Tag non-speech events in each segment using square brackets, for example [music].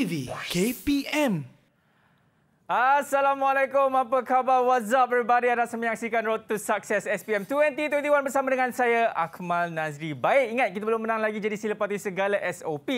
TV KPM. Assalamualaikum. Apa khabar? What's up everybody? Anda sedang menyaksikan Road to Success SPM 2021 bersama dengan saya Akmal Nazri. Baik, ingat kita belum menang lagi jadi sila patuhi segala SOP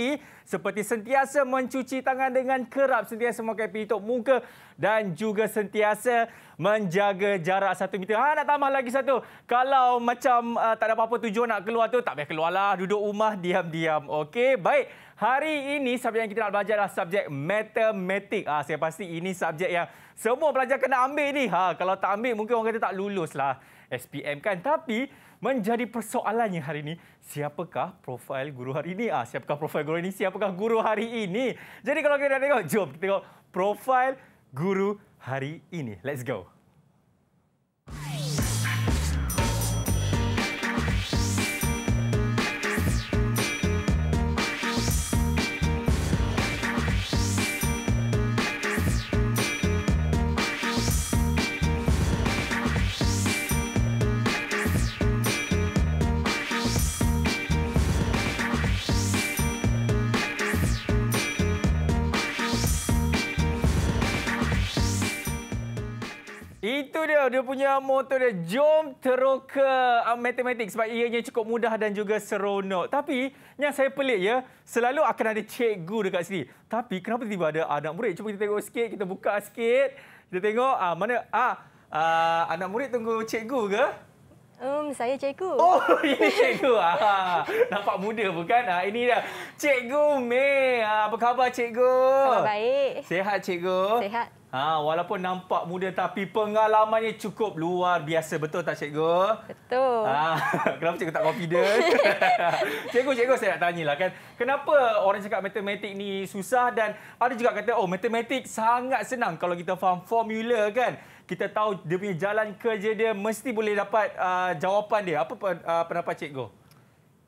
seperti sentiasa mencuci tangan dengan kerap, sentiasa memakai pelitup muka dan juga sentiasa menjaga jarak satu meter. Ha, nak tambah lagi satu. Kalau macam uh, tak ada apa-apa tujuan nak keluar tu, tak payah keluarlah. Duduk rumah, diam-diam. Okey, baik. Hari ini subjek yang kita nak belajar adalah subjek matematik. Ha, saya pasti ini subjek yang semua pelajar kena ambil ni. Ha, kalau tak ambil, mungkin orang kata tak lulus lah SPM kan. Tapi menjadi persoalannya hari ini, siapakah profil guru hari ini? Ha, siapakah profil guru ini? Siapakah guru hari ini? Jadi kalau kita nak tengok, jom kita tengok profil guru hari ini. Let's go. itu dia dia punya motor dia jom teroka uh, matematik sebab ianya cukup mudah dan juga seronok. Tapi yang saya pelik ya, selalu akan ada cikgu dekat sini. Tapi kenapa tiba ada anak murid? Cuba kita tengok sikit, kita buka sikit. Kita tengok uh, mana ah uh, uh, anak murid tunggu cikgu ke? Um, saya cikgu. Oh, [laughs] ini cikgu. Aha, nampak muda bukan? Ha, ini dia. Cikgu Mei. Apa khabar cikgu? Khabar baik. Sehat cikgu? Sehat. Ha, walaupun nampak muda tapi pengalamannya cukup luar biasa. Betul tak cikgu? Betul. Ha, [laughs] kenapa cikgu tak confident? [laughs] cikgu, cikgu saya nak tanyalah kan. Kenapa orang cakap matematik ni susah dan ada juga kata oh matematik sangat senang kalau kita faham formula kan. Kita tahu dia punya jalan kerja dia mesti boleh dapat uh, jawapan dia. Apa uh, pendapat cikgu?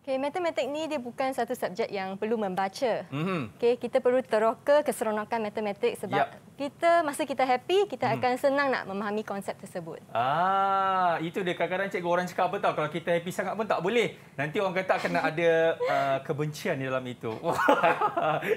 Okay, matematik ni dia bukan satu subjek yang perlu membaca. Mm-hmm. Okay, kita perlu teroka keseronokan matematik sebab yep. kita masa kita happy, kita mm. akan senang nak memahami konsep tersebut. Ah, itu dia kadang-kadang cikgu orang cakap apa tahu kalau kita happy sangat pun tak boleh. Nanti orang kata kena ada uh, kebencian di dalam itu.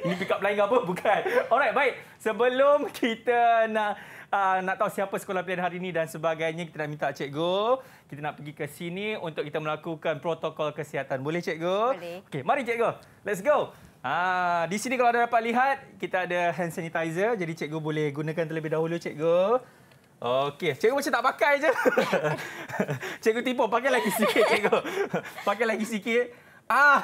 Ini [laughs] pick up line ke apa? Bukan. Alright, baik. Sebelum kita nak uh, nak tahu siapa sekolah pilihan hari ini dan sebagainya, kita nak minta cikgu. Kita nak pergi ke sini untuk kita melakukan protokol kesihatan. Boleh cikgu? Boleh. Okay, mari cikgu. Let's go. Ah, di sini kalau ada dapat lihat, kita ada hand sanitizer. Jadi cikgu boleh gunakan terlebih dahulu cikgu. Okey, cikgu macam tak pakai je. [laughs] cikgu tipu, pakai lagi sikit cikgu. pakai lagi sikit. Ah,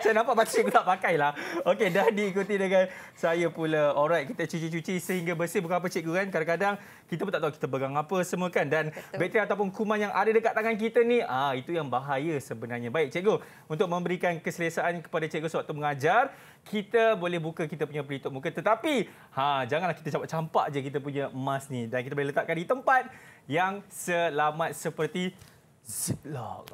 saya [laughs] nampak baca aku tak pakai lah. Okey, dah diikuti dengan saya pula. Alright, kita cuci-cuci sehingga bersih. Bukan apa cikgu kan? Kadang-kadang kita pun tak tahu kita pegang apa semua kan? Dan Betul. bakteria ataupun kuman yang ada dekat tangan kita ni, ah itu yang bahaya sebenarnya. Baik, cikgu. Untuk memberikan keselesaan kepada cikgu sewaktu mengajar, kita boleh buka kita punya pelitup muka. Tetapi, ha, janganlah kita campak-campak je kita punya emas ni. Dan kita boleh letakkan di tempat yang selamat seperti Ziplock.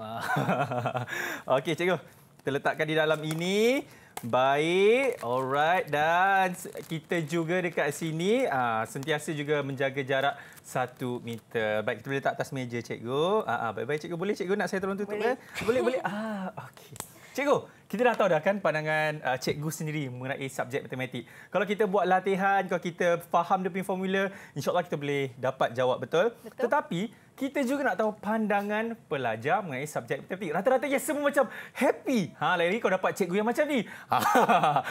[laughs] Okey, cikgu. Kita letakkan di dalam ini. Baik. Alright. Dan kita juga dekat sini uh, sentiasa juga menjaga jarak satu meter. Baik, kita boleh letak atas meja, cikgu. Uh, uh, Baik-baik, cikgu. Boleh cikgu nak saya tolong tutup? Boleh. Kan? Boleh, boleh. Ah, Okey. Cikgu, kita dah tahu dah kan pandangan uh, cikgu sendiri mengenai subjek matematik. Kalau kita buat latihan, kalau kita faham dia punya formula, insyaAllah kita boleh dapat jawab betul. betul. Tetapi, kita juga nak tahu pandangan pelajar mengenai subjek matematik. Rata-rata ya semua macam happy. Ha, lain kau dapat cikgu yang macam ni.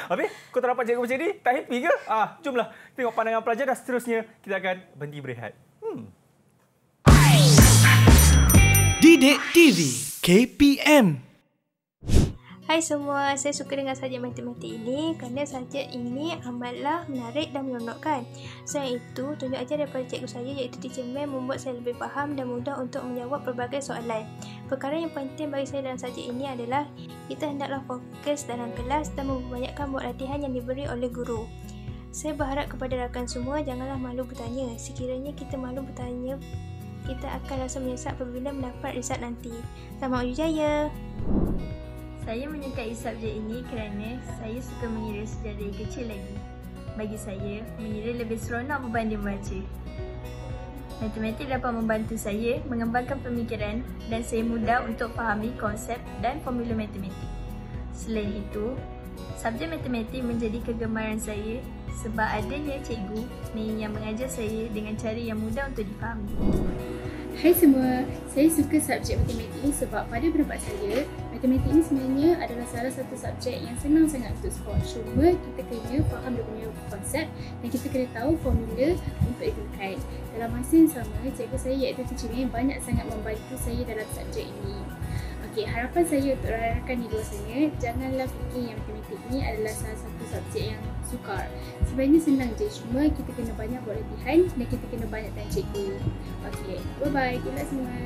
Tapi [laughs] kau tak dapat cikgu macam ni, tak happy ke? Ha, jomlah tengok pandangan pelajar dan seterusnya kita akan berhenti berehat. Hmm. Didik TV KPM Hai semua, saya suka dengan sajak matematik ini kerana sajak ini amatlah menarik dan menyenangkan. Selain itu, tunjuk ajar daripada cikgu saya iaitu teacher Mel membuat saya lebih faham dan mudah untuk menjawab pelbagai soalan. Perkara yang penting bagi saya dalam sajak ini adalah kita hendaklah fokus dalam kelas dan memperbanyakkan buat latihan yang diberi oleh guru. Saya berharap kepada rakan semua, janganlah malu bertanya. Sekiranya kita malu bertanya, kita akan rasa menyesal apabila mendapat result nanti. Selamat uji jaya! Saya menyukai subjek ini kerana saya suka mengira sejak dari kecil lagi. Bagi saya, mengira lebih seronok berbanding membaca. Matematik dapat membantu saya mengembangkan pemikiran dan saya mudah untuk fahami konsep dan formula matematik. Selain itu, subjek matematik menjadi kegemaran saya sebab adanya cikgu Mei yang mengajar saya dengan cara yang mudah untuk difahami. Hai semua, saya suka subjek matematik sebab pada pendapat saya, Matematik ni sebenarnya adalah salah satu subjek yang senang sangat untuk sekolah Cuma kita kena faham dia punya konsep dan kita kena tahu formula untuk itu kait Dalam masa yang sama, cikgu saya iaitu Cici Min banyak sangat membantu saya dalam subjek ini Okay, harapan saya untuk rakan-rakan di luar sana, janganlah fikir yang matematik ni adalah salah satu subjek yang sukar. Sebenarnya senang je, cuma kita kena banyak buat latihan dan kita kena banyak tanya cikgu. Okay, bye-bye. Good luck semua.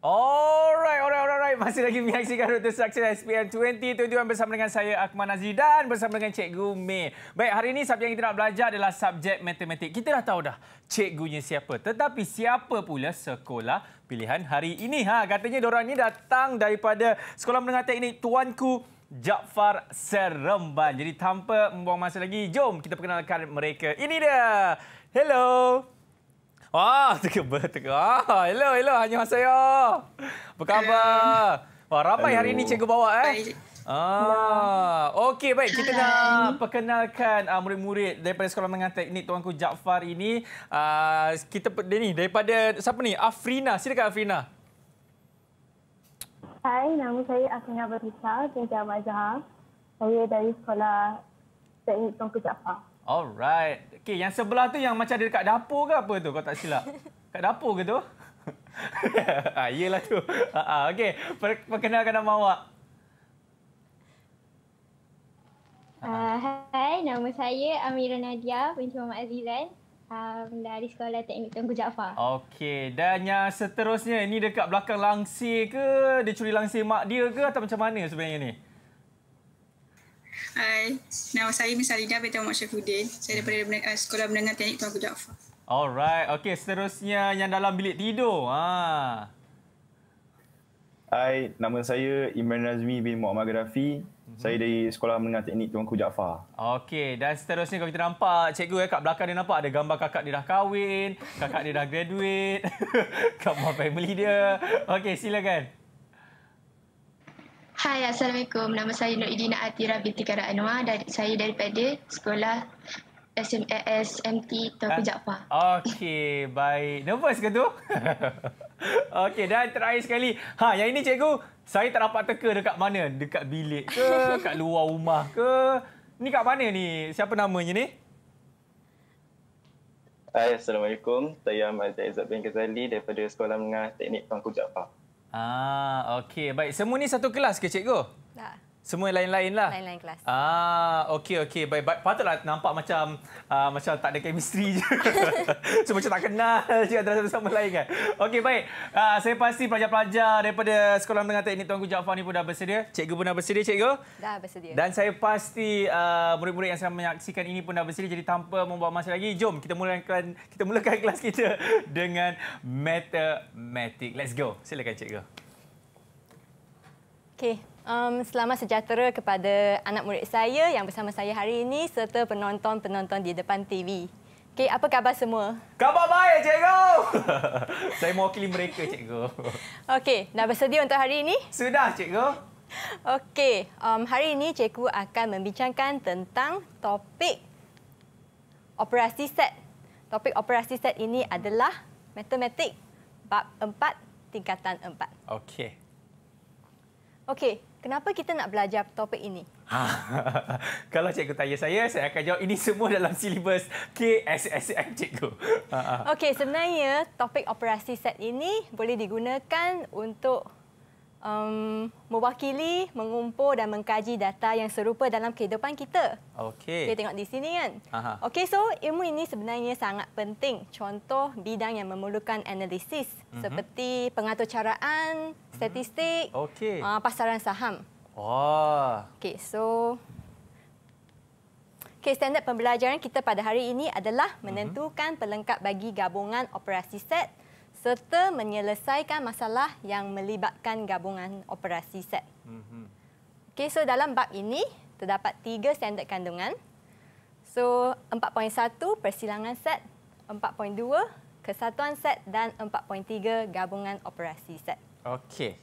Alright, alright, alright. Masih lagi menyaksikan Rotor Saksa SPM 2021 bersama dengan saya, Akman Aziz dan bersama dengan Cikgu Mei. Baik, hari ini subjek yang kita nak belajar adalah subjek matematik. Kita dah tahu dah cikgunya siapa. Tetapi siapa pula sekolah pilihan hari ini? Ha, katanya diorang ini datang daripada sekolah menengah ini Tuanku Jaafar Seremban. Jadi tanpa membuang masa lagi, jom kita perkenalkan mereka. Ini dia. Hello. Wah, [laughs] teka ber Ah, hello hello, hanya saya. Apa khabar? Wah, ramai hello. hari ini cikgu bawa eh. Ah, okey baik kita nak perkenalkan uh, murid-murid daripada sekolah menengah teknik tuanku Jaafar ini. Uh, kita dia ni daripada siapa ni? Afrina. Silakan Afrina. Hai, nama saya Afrina Berisa, saya Jamal Saya dari sekolah teknik tuanku Jaafar. Alright. Okey, yang sebelah tu yang macam ada dekat dapur ke apa tu? Kau tak silap. [laughs] Kat dapur ke tu? ha, [laughs] iyalah tu. Ha, ha, Okey, per perkenalkan nama awak. Hai, uh, nama saya Amira Nadia binti Muhammad Azizan, um, dari Sekolah Teknik Tunggu Jaafar. Okey, dan yang seterusnya ini dekat belakang langsir ke? Dia curi langsir mak dia ke atau macam mana sebenarnya ni? Hai, nama saya Miss Alida binti Muhammad Syafuddin. Saya daripada uh, Sekolah Menengah Teknik Tuan Kujak Alright, okay. Seterusnya yang dalam bilik tidur. Ha. Hai, nama saya Imran Azmi bin Muhammad Gaddafi. Mhm. Saya dari Sekolah Menengah Teknik Tuanku Jaafar. Okey, dan seterusnya kalau kita nampak, cikgu eh, kat belakang dia nampak ada gambar kakak dia dah kahwin, kakak dia dah graduate, kat [laughs] family dia. Okey, silakan. Hai, Assalamualaikum. Nama saya Nur Idina Atira binti Kara Anwar. Dari, saya daripada sekolah SMAS MT eh, Tuan Jaafar. Okey, baik. Nervous ke tu? [laughs] Okey, dan terakhir sekali. Ha, yang ini cikgu, saya tak dapat teka dekat mana? Dekat bilik ke? Dekat [laughs] luar rumah ke? Ni dekat mana ni? Siapa namanya ni? Hai, Assalamualaikum. Saya Ahmad Zahid bin Ghazali daripada Sekolah Menengah Teknik Tuan Jafar. Ah, okey. Baik, semua ni satu kelas ke cikgu? Tak. Semua lain-lain lah. Lain-lain kelas. Ah, okay, okay. Baik, baik. Patutlah nampak macam uh, macam tak ada chemistry je. [laughs] so, macam tak kenal je antara satu sama lain kan. Okey, baik. Uh, saya pasti pelajar-pelajar daripada Sekolah Menengah Teknik Tuan Guru Jaafar ni pun dah bersedia. Cikgu pun dah bersedia, cikgu? Dah bersedia. Dan saya pasti uh, murid-murid yang sedang menyaksikan ini pun dah bersedia. Jadi tanpa membawa masa lagi, jom kita mulakan kita mulakan [laughs] kelas kita dengan matematik. Let's go. Silakan cikgu. Okay. Um, selamat sejahtera kepada anak murid saya yang bersama saya hari ini serta penonton-penonton di depan TV. Okay, apa khabar semua? Khabar baik, cikgu. [laughs] saya mewakili mereka, cikgu. Okey, dah bersedia untuk hari ini? Sudah, cikgu. Okey, um, hari ini cikgu akan membincangkan tentang topik operasi set. Topik operasi set ini adalah matematik bab 4 tingkatan 4. Okey. Okey, Kenapa kita nak belajar topik ini? Ha, [laughs] kalau cikgu tanya saya, saya akan jawab ini semua dalam silibus KSSM cikgu. [laughs] Ha, ha, Okey, sebenarnya topik operasi set ini boleh digunakan untuk um, mewakili, mengumpul dan mengkaji data yang serupa dalam kehidupan kita. Okey. Kita tengok di sini kan. Okey, so ilmu ini sebenarnya sangat penting. Contoh bidang yang memerlukan analisis mm-hmm. seperti pengaturcaraan, mm-hmm. statistik, okay. uh, ah, pasaran saham. Oh. Okey, so Okay, standard pembelajaran kita pada hari ini adalah mhm. menentukan pelengkap bagi gabungan operasi set serta menyelesaikan masalah yang melibatkan gabungan operasi set. Mhm. Okay, so dalam bab ini, terdapat tiga standard kandungan. So 4.1, persilangan set. 4.2, kesatuan set. Dan 4.3, gabungan operasi set. Okey.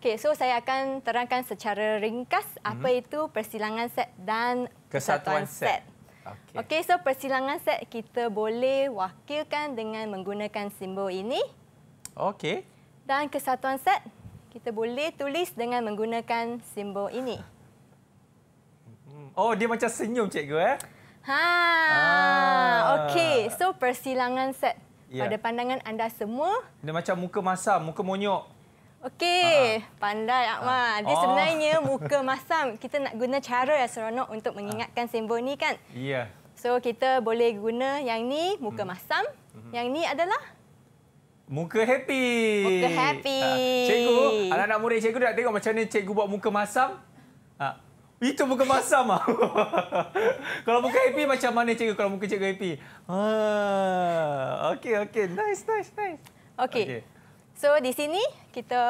Okey, so saya akan terangkan secara ringkas apa mm -hmm. itu persilangan set dan kesatuan, kesatuan set. set. Okey, okay, so persilangan set kita boleh wakilkan dengan menggunakan simbol ini. Okey. Dan kesatuan set kita boleh tulis dengan menggunakan simbol ini. Hmm. Oh, dia macam senyum cikgu eh. Ha. Ah. Okey, so persilangan set yeah. pada pandangan anda semua dia macam muka masam, muka monyok. Okey, ah. pandai Akmal. Ah. Dia oh. sebenarnya [laughs] muka masam. Kita nak guna cara yang seronok untuk ah. mengingatkan simbol ni kan? Ya. Yeah. So kita boleh guna yang ni muka hmm. masam. Hmm. Yang ni adalah muka happy. Muka happy. Cikgu, anak-anak murid cikgu nak tengok macam ni cikgu buat muka masam. Itu muka masam ah. [laughs] kalau muka happy macam mana cikgu kalau muka cikgu happy? Ha. Okey okey. Nice nice nice. Okey. Okay. So di sini kita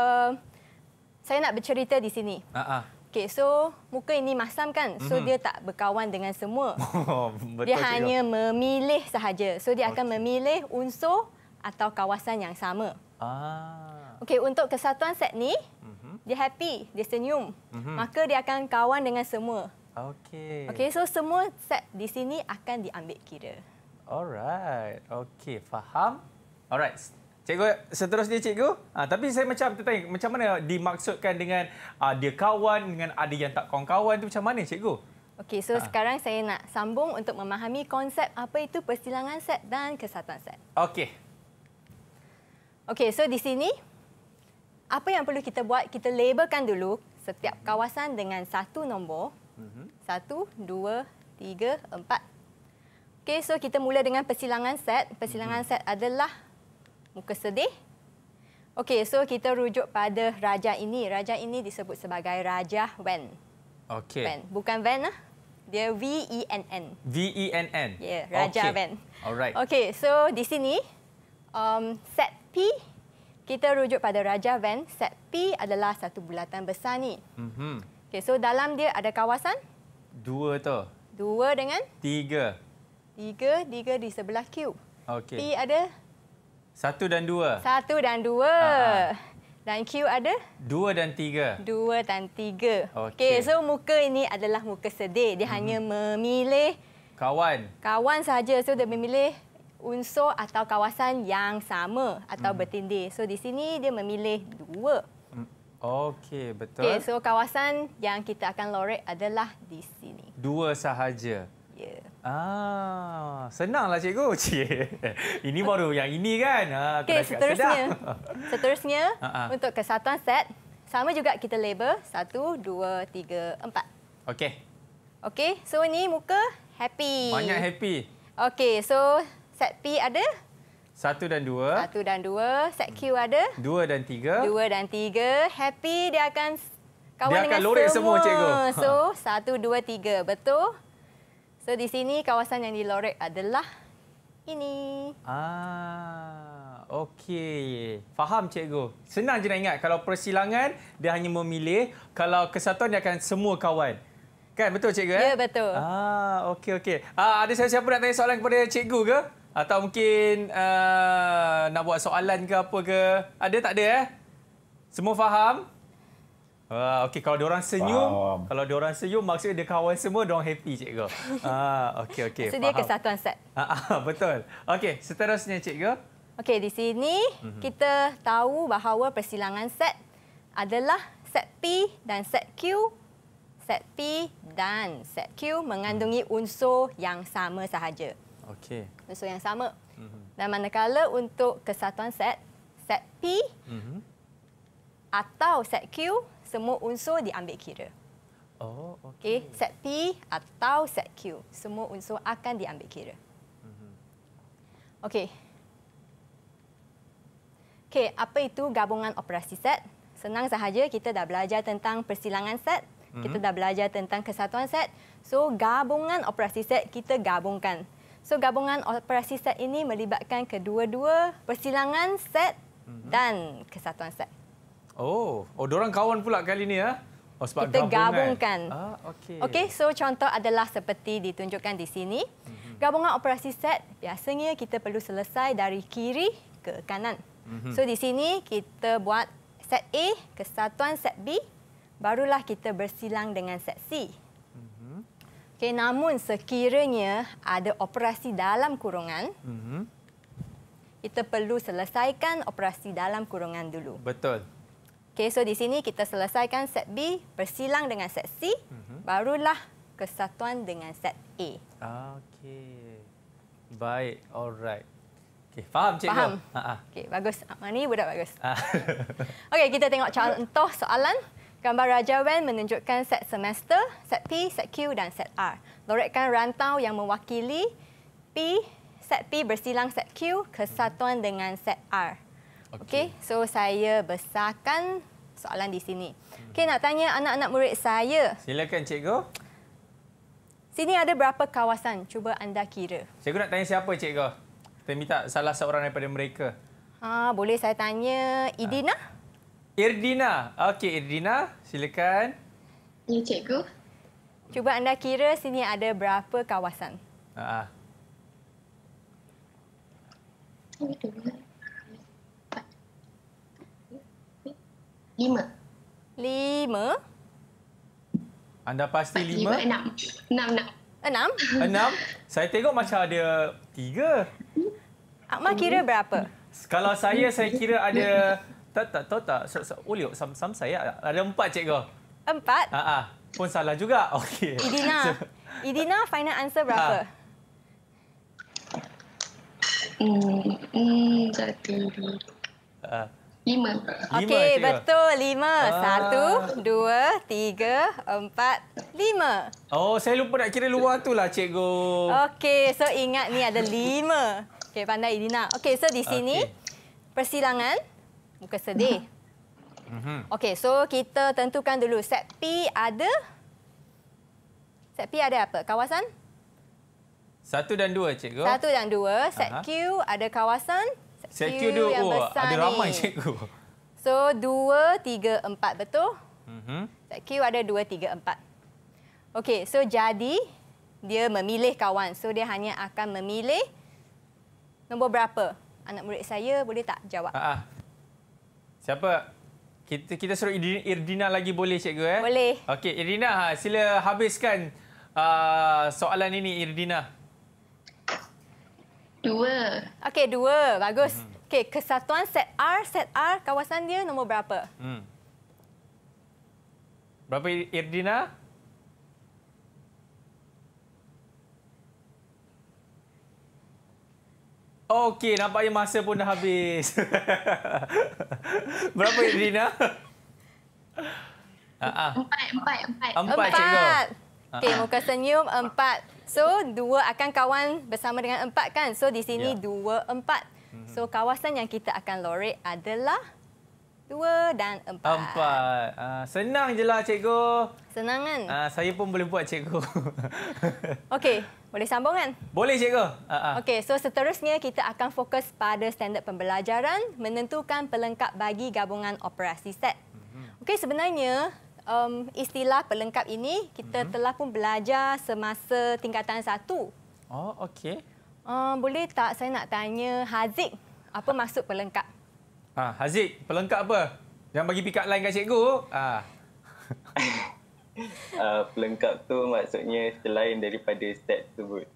saya nak bercerita di sini. Uh-huh. Okay, so muka ini masam kan? So mm-hmm. dia tak berkawan dengan semua. [laughs] Oh, betul dia hanya itu. memilih sahaja. So dia okay. akan memilih unsur atau kawasan yang sama. Ah. Okey, untuk kesatuan set ni, mm-hmm. dia happy, dia senyum. Mm-hmm. Maka dia akan kawan dengan semua. Okey. Okey, so semua set di sini akan diambil kira. Alright. Okey, faham? Alright. Cikgu, seterusnya cikgu. Ha, tapi saya macam tanya. macam mana dimaksudkan dengan uh, dia kawan dengan ada yang tak kawan-kawan itu macam mana cikgu? Okey, so ha. sekarang saya nak sambung untuk memahami konsep apa itu persilangan set dan kesatuan set. Okey. Okey, so di sini, apa yang perlu kita buat, kita labelkan dulu setiap mhm. kawasan dengan satu nombor. Mm -hmm. Satu, dua, tiga, empat. Okey, so kita mula dengan persilangan set. Persilangan mm -hmm. set adalah muka sedih. Okey, so kita rujuk pada raja ini. Raja ini disebut sebagai Raja Wen. Okey. Wen, bukan Wen lah. Dia V E N N. V E N N. Ya, yeah, Raja okay. Wen. Alright. Okey, so di sini um, set P kita rujuk pada Raja Wen. Set P adalah satu bulatan besar ni. Mm Okey, so dalam dia ada kawasan? Dua tu. Dua dengan? Tiga. Tiga, tiga di sebelah Q. Okey. P ada satu dan dua. Satu dan dua. Ha, ha. Dan Q ada? Dua dan tiga. Dua dan tiga. Okey, okay, so muka ini adalah muka sedih. Dia hmm. hanya memilih... Kawan. Kawan saja. So, dia memilih unsur atau kawasan yang sama atau hmm. bertindih. So, di sini dia memilih dua. Okey, betul. Okay, so, kawasan yang kita akan lorek adalah di sini. Dua sahaja. Ya. Yeah. Ah, senanglah cikgu. [laughs] Cie. Ini baru yang ini kan. Ha, ah, okay, seterusnya. [laughs] seterusnya uh-huh. untuk kesatuan set sama juga kita label 1 2 3 4. Okey. Okey, so ni muka happy. Banyak happy. Okey, so set P ada satu dan dua. Satu dan dua. Set Q ada? Dua dan tiga. Dua dan tiga. Happy dia akan kawan dia akan dengan semua. Dia akan lorik semua, cikgu. So, satu, dua, tiga. Betul? So di sini kawasan yang dilorek adalah ini. Ah, okey. Faham cikgu. Senang je nak ingat kalau persilangan dia hanya memilih, kalau kesatuan dia akan semua kawan. Kan betul cikgu eh? Ya betul. Ah, okey okey. Ah, ada siapa-siapa nak tanya soalan kepada cikgu ke? Atau mungkin uh, nak buat soalan ke apa ke? Ada tak ada eh? Semua faham? Ah, okey kalau orang senyum, faham. kalau orang senyum maksudnya dia kawan semua dong happy cikgu. Ah, okey okey. Maksud dia kesatuan set. Ah, ah [laughs] betul. Okey, seterusnya cikgu. Okey, di sini mm -hmm. kita tahu bahawa persilangan set adalah set P dan set Q. Set P dan set Q mengandungi mhm. unsur yang sama sahaja. Okey. Unsur yang sama. Mm -hmm. Dan manakala untuk kesatuan set, set P mm -hmm. atau set Q semua unsur diambil kira. Oh, okey. Okay, set P atau set Q, semua unsur akan diambil kira. Mhm. Okey. Okey, apa itu gabungan operasi set? Senang sahaja kita dah belajar tentang persilangan set, kita mhm. dah belajar tentang kesatuan set. So, gabungan operasi set kita gabungkan. So, gabungan operasi set ini melibatkan kedua-dua persilangan set mhm. dan kesatuan set. Oh, oh orang kawan pula kali ini ya. Oh, sebab kita gabungan. gabungkan. Ah, okey. Okey, so contoh adalah seperti ditunjukkan di sini. Mhm. Gabungan operasi set biasanya kita perlu selesai dari kiri ke kanan. Mhm. So di sini kita buat set A kesatuan set B barulah kita bersilang dengan set C. Mhm. Okay, namun sekiranya ada operasi dalam kurungan, kita perlu selesaikan operasi dalam kurungan dulu. Betul. Okey, so di sini kita selesaikan set B bersilang dengan set C, mhm. barulah kesatuan dengan set A. Okey. Baik, alright. Okey, faham cikgu? Faham. Ha, ha. Okey, bagus. Ah, ni, budak bagus. Ha. [laughs] Okey, kita tengok contoh soalan. Gambar Raja Wen menunjukkan set semester, set P, set Q dan set R. Loretkan rantau yang mewakili P, set P bersilang set Q, kesatuan dengan set R. Okey, okay, so saya besarkan soalan di sini. Okey, nak tanya anak-anak murid saya. Silakan cikgu. Sini ada berapa kawasan? Cuba anda kira. Cikgu nak tanya siapa cikgu? Kita minta salah seorang daripada mereka. Ha, boleh saya tanya Idina? Ha. Irdina. Okey, Irdina, silakan. Ya, cikgu. Cuba anda kira sini ada berapa kawasan? Ha. -ha. Lima. Lima? Anda pasti lima? lima? Enam. Enam, enam. Enam? Enam? Saya tengok macam ada tiga. Ah, Akmal kira berapa? Kalau saya, saya kira ada... Tak, tak, tak, tak. So, so, Uliuk, sam, sam saya ada empat, cikgu. Empat? Ha, ha. Pun salah juga. [laughs] Okey. Idina. Idina, final answer berapa? Ha. Hmm, hmm, satu. Uh, Lima. Okey, betul. Lima. Ah. Satu, dua, tiga, empat, lima. Oh, saya lupa nak kira luar tu lah, cikgu. Okey, so ingat ni ada lima. Okey, pandai Idina. Okey, so di sini okay. persilangan. Muka sedih. Mhm. Okey, so kita tentukan dulu. Set P ada... Set P ada apa? Kawasan? Satu dan dua, cikgu. Satu dan dua. Set Q ada kawasan Set queue dia, oh, ada ni. ramai [laughs] cikgu. So, dua, tiga, empat, betul? Mm -hmm. Set queue ada dua, tiga, empat. Okey, so jadi dia memilih kawan. So, dia hanya akan memilih nombor berapa? Anak murid saya boleh tak jawab? Ha -ha. Siapa? Kita, kita suruh Irdina lagi boleh, cikgu? Eh? Boleh. Okey, Irdina, ah, sila habiskan uh, soalan ini, Irdina. Dua. Okey, dua. Bagus. Hmm. Okey, kesatuan set R, set R, kawasan dia nombor berapa? Hmm. Berapa, Irdina? Okey, nampaknya masa pun dah habis. [laughs] berapa, Irdina? Empat, empat, empat. Empat, cikgu. Okey, ah, ah. muka senyum empat. So dua akan kawan bersama dengan empat kan? So di sini ya. dua empat. Mhm. So kawasan yang kita akan lorek adalah dua dan empat. Empat. Uh, senang je lah cikgu. Senang kan? Uh, ah, saya pun boleh buat cikgu. [laughs] Okey. Boleh sambung kan? Boleh cikgu. Uh, uh. Okey. So seterusnya kita akan fokus pada standard pembelajaran menentukan pelengkap bagi gabungan operasi set. Mhm. Okey sebenarnya um, istilah pelengkap ini kita mm-hmm. telah pun belajar semasa tingkatan satu. Oh, okey. Um, boleh tak saya nak tanya Haziq apa ha- maksud pelengkap? Ha, Haziq, pelengkap apa? Jangan bagi pick up line kat cikgu. Ha. uh, [laughs] pelengkap tu maksudnya selain daripada set tersebut.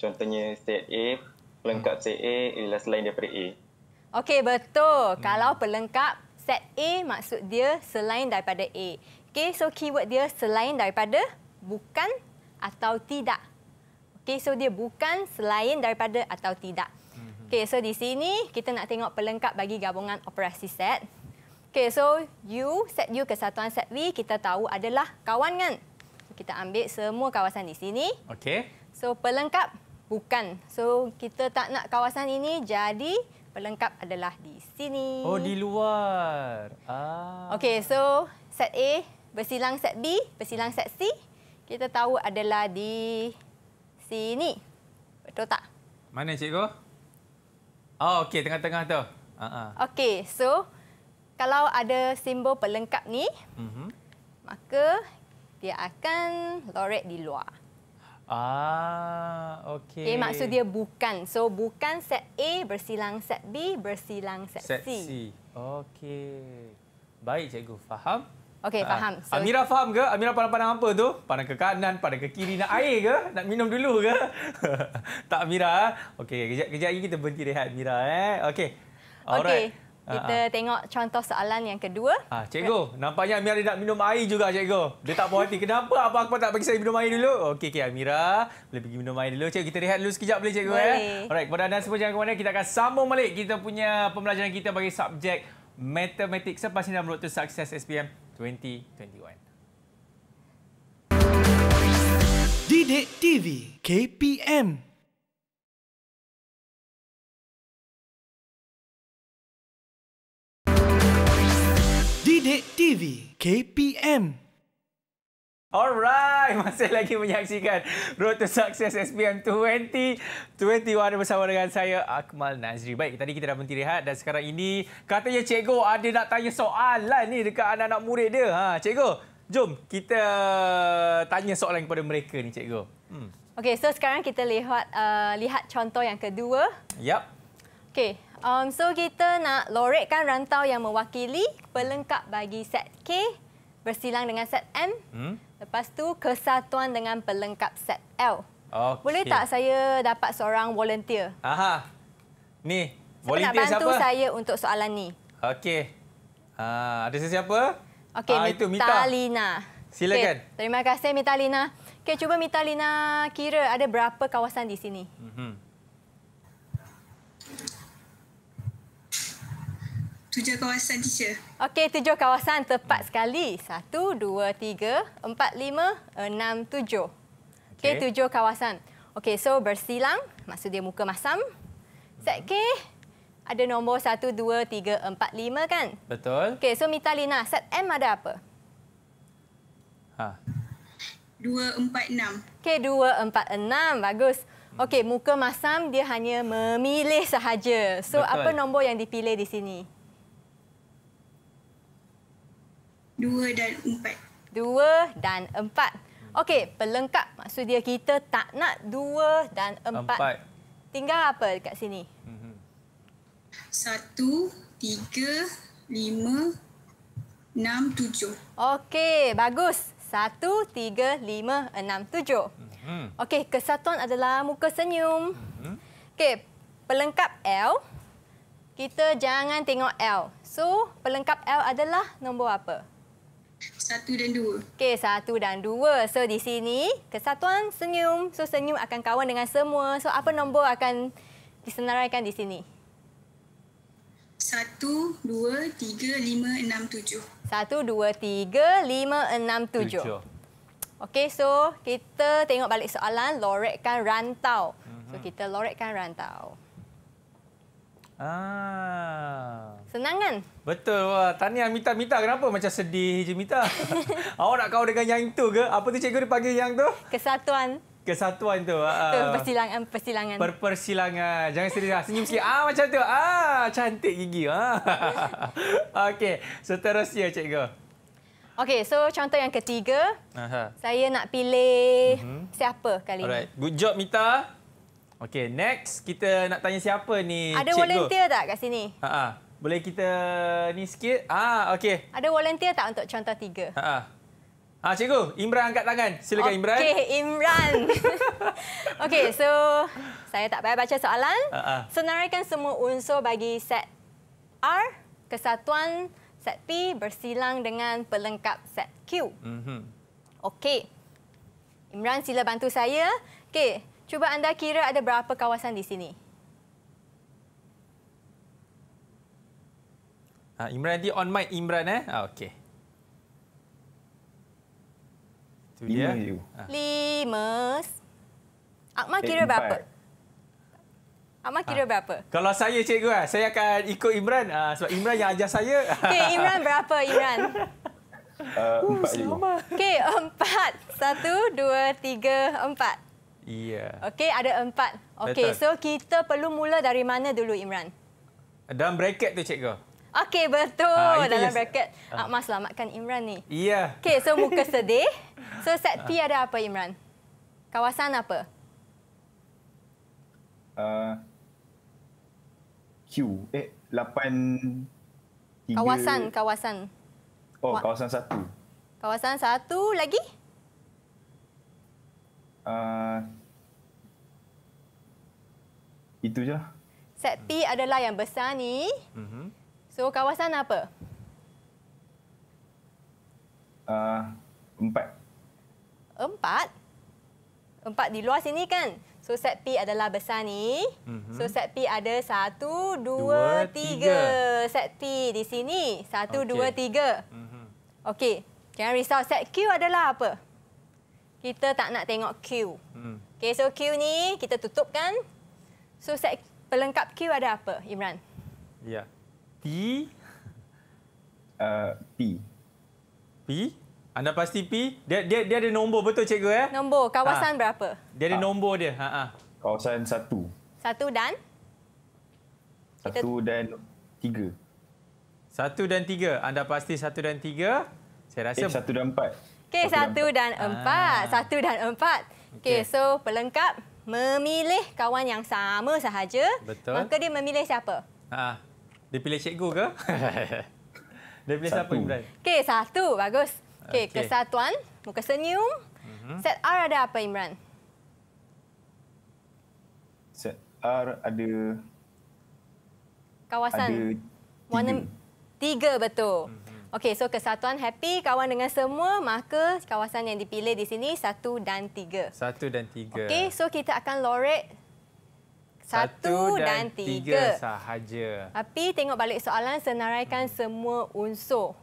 Contohnya set A, pelengkap hmm. set A ialah selain daripada A. Okey, betul. Hmm. Kalau pelengkap set A maksud dia selain daripada A. Okey, so keyword dia selain daripada bukan atau tidak. Okey, so dia bukan selain daripada atau tidak. Mhm. Okey, so di sini kita nak tengok pelengkap bagi gabungan operasi set. Okey, so U, set U kesatuan set V kita tahu adalah kawan kan? kita ambil semua kawasan di sini. Okey. So pelengkap bukan. So kita tak nak kawasan ini jadi pelengkap adalah di sini. Oh, di luar. Ah. Okey, so set A bersilang set B, bersilang set C. Kita tahu adalah di sini. Betul tak? Mana cikgu? Oh, okey, tengah-tengah tu. Uh ah, -huh. Ah. Okey, so kalau ada simbol pelengkap ni, uh mhm. -huh. maka dia akan loret di luar. Ah, okey. Okay, maksud dia bukan. So bukan set A bersilang set B bersilang set, set C. Set C. Okey. Baik cikgu, faham? Okey, ah, faham. So, Amira faham ke? Amira pandang-pandang apa tu? Pandang ke kanan, pandang ke kiri nak air ke? Nak minum dulu ke? [laughs] tak Amira. Eh? Okey, kejap kejap lagi kita berhenti rehat Amira eh. Okey. Okey. Right. Kita uh ah, -huh. Ah. tengok contoh soalan yang kedua. Ah, cikgu, nampaknya Amira nak minum air juga, cikgu. Dia tak puas hati. Kenapa apa aku tak bagi saya minum air dulu? Okey, okay, Amira. Boleh pergi minum air dulu. Cikgu, kita rehat dulu sekejap boleh, cikgu? Ya? Boleh. Ya? Alright, kepada anda semua, jangan ke mana. Kita akan sambung balik kita punya pembelajaran kita bagi subjek matematik selepas ini dalam road to SPM 2021. Didik TV KPM Didik TV KPM Alright, [laughs] masih lagi menyaksikan Road to Success SPM 2021 bersama dengan saya Akmal Nazri. Baik, tadi kita dah berhenti rehat dan sekarang ini katanya cikgu ada nak tanya soalan ni dekat anak-anak murid dia. Ha, cikgu, jom kita tanya soalan kepada mereka ni cikgu. Hmm. Okay, so sekarang kita lihat uh, lihat contoh yang kedua. Yap. Okay, Um, so kita nak lorekkan rantau yang mewakili pelengkap bagi set K bersilang dengan set M. Hmm? Lepas tu kesatuan dengan pelengkap set L. Okay. Boleh tak saya dapat seorang volunteer? Aha. Ni, siapa volunteer siapa? Nak bantu saya untuk soalan ni. Okey. Ha, ada sesiapa? Okey, ha, itu Mita Lina. Silakan. Okay. Terima kasih Mita Lina. Okey, cuba Mita Lina kira ada berapa kawasan di sini? Mhm. Mm tujuh kawasan teacher. Okey, tujuh kawasan tepat sekali. Satu, dua, tiga, empat, lima, enam, tujuh. Okey, okay, tujuh kawasan. Okey, so bersilang. Maksud dia muka masam. Set K. Ada nombor satu, dua, tiga, empat, lima kan? Betul. Okey, so Lina. set M ada apa? Ha. Dua, empat, enam. Okey, dua, empat, enam. Bagus. Okey, muka masam dia hanya memilih sahaja. So, Betul. apa nombor yang dipilih di sini? Dua dan empat. Dua dan empat. Okey, pelengkap. Maksud dia kita tak nak dua dan empat. empat. Tinggal apa dekat sini? Mhm. Satu, tiga, lima, enam, tujuh. Okey, bagus. Satu, tiga, lima, enam, tujuh. Mhm. Okey, kesatuan adalah muka senyum. Mhm. Okey, pelengkap L. Kita jangan tengok L. So, pelengkap L adalah nombor apa? Satu dan dua. Okey, satu dan dua. So di sini kesatuan senyum. So senyum akan kawan dengan semua. So apa nombor akan disenaraikan di sini? Satu, dua, tiga, lima, enam, tujuh. Satu, dua, tiga, lima, enam, tujuh. Okey, so kita tengok balik soalan. Lorekkan rantau. So mhm. kita lorekkan rantau. Ah. Senang kan? Betul. Wah. Tahniah Mita. Mita kenapa macam sedih je Mita? [laughs] Awak nak kau dengan yang itu ke? Apa tu cikgu dia panggil yang tu? Kesatuan. Kesatuan tu. Ah. Persilangan, persilangan. Perpersilangan. Jangan sedih. Lah. Senyum sikit. Ah, macam tu. Ah, cantik gigi. Ah. [laughs] Okey. Seterusnya cikgu. Okey, so contoh yang ketiga. Aha. Saya nak pilih mm -hmm. siapa kali Alright. ini. Good job, Mita. Okey, next kita nak tanya siapa ni Ada cikgu? Ada volunteer tak kat sini? Haa. -ha. ha. Boleh kita ni sikit? Ah, okey. Ada volunteer tak untuk contoh tiga? ah ah cikgu, Imran angkat tangan. Silakan okay, Imran. Okey, Imran. [laughs] okey, so saya tak payah baca soalan. Uh -uh. Senaraikan semua unsur bagi set R kesatuan set P bersilang dengan pelengkap set Q. Mhm. Mm okey. Imran sila bantu saya. Okey, cuba anda kira ada berapa kawasan di sini? Ha, Imran di on mic Imran eh. Ah, okay. Itu dia. Lima. Ah. Akmal kira berapa? Amal ah. kira ha. berapa? Kalau saya cikgu, saya akan ikut Imran. Sebab Imran yang ajar saya. [laughs] Okay, Imran berapa Imran? Uh, uh, empat lima. Okey, empat. Satu, dua, tiga, empat. Iya. Yeah. Okey, ada empat. Okey, so kita perlu mula dari mana dulu Imran? Dalam bracket tu cikgu. Okey, betul. Ha, Dalam bracket ha. Akmal selamatkan Imran ni. Ya. Okey, so muka sedih. [laughs] So set P ada apa Imran? Kawasan apa? Uh, Q. Eh, lapan tiga. Kawasan, kawasan. Oh, kawasan satu. Kawasan satu lagi? Uh, itu je lah. Set P adalah yang besar ni. Mm -hmm. So kawasan apa? Uh, empat. Empat? Empat di luar sini kan? So set P adalah besar ni. Mhm. So set P ada satu, dua, tiga. Set P di sini. Satu, okay. dua, tiga. Mhm. Okey. Jangan risau. Set Q adalah apa? Kita tak nak tengok Q. Hmm. Okey, so Q ni kita tutupkan. So set pelengkap Q ada apa, Imran? Ya. Yeah. T uh, P P anda pasti P dia dia dia ada nombor betul cikgu ya nombor kawasan ha. berapa dia ada ha. nombor dia ha ah kawasan satu satu dan satu dan tiga satu dan tiga anda pasti satu dan tiga saya rasa okay, eh, satu dan empat okay satu, ah. satu dan empat, empat. Ha. satu dan empat okay, okay. so pelengkap memilih kawan yang sama sahaja betul. maka dia memilih siapa ha dia pilih cikgu ke? [laughs] dia pilih satu. siapa Imran? Okey, satu. Bagus. Okey, okay. kesatuan. Muka senyum. Uh-huh. Set R ada apa Imran? Set R ada... Kawasan? Ada tiga. Warna tiga betul. Uh-huh. Okey, so kesatuan happy, kawan dengan semua, maka kawasan yang dipilih di sini satu dan tiga. Satu dan tiga. Okey, so kita akan lorek satu dan tiga sahaja. Tapi tengok balik soalan, senaraikan hmm. semua unsur.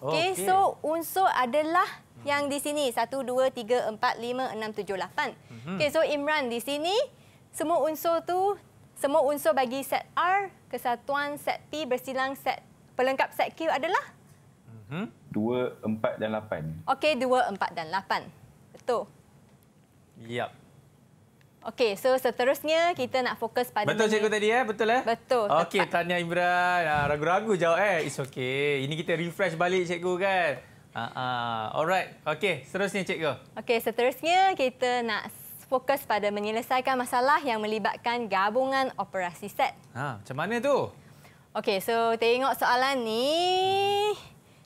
Okey, okay. so unsur adalah hmm. yang di sini. Satu, dua, tiga, empat, lima, enam, tujuh, lapan. Hmm. Okey, so Imran di sini, semua unsur tu semua unsur bagi set R, kesatuan set P bersilang set pelengkap set Q adalah? Hmm. Dua, empat dan lapan. Okey, dua, empat dan lapan. Betul. Yap. Okey, so seterusnya kita nak fokus pada Betul cikgu tadi eh? Betul eh? Betul. Okey, tanya Imran. Ah, ragu-ragu jawab eh. It's okay. Ini kita refresh balik cikgu kan. Ha uh -huh. Ah. Alright. Okey, seterusnya cikgu. Okey, seterusnya kita nak fokus pada menyelesaikan masalah yang melibatkan gabungan operasi set. Ha, macam mana tu? Okey, so tengok soalan ni.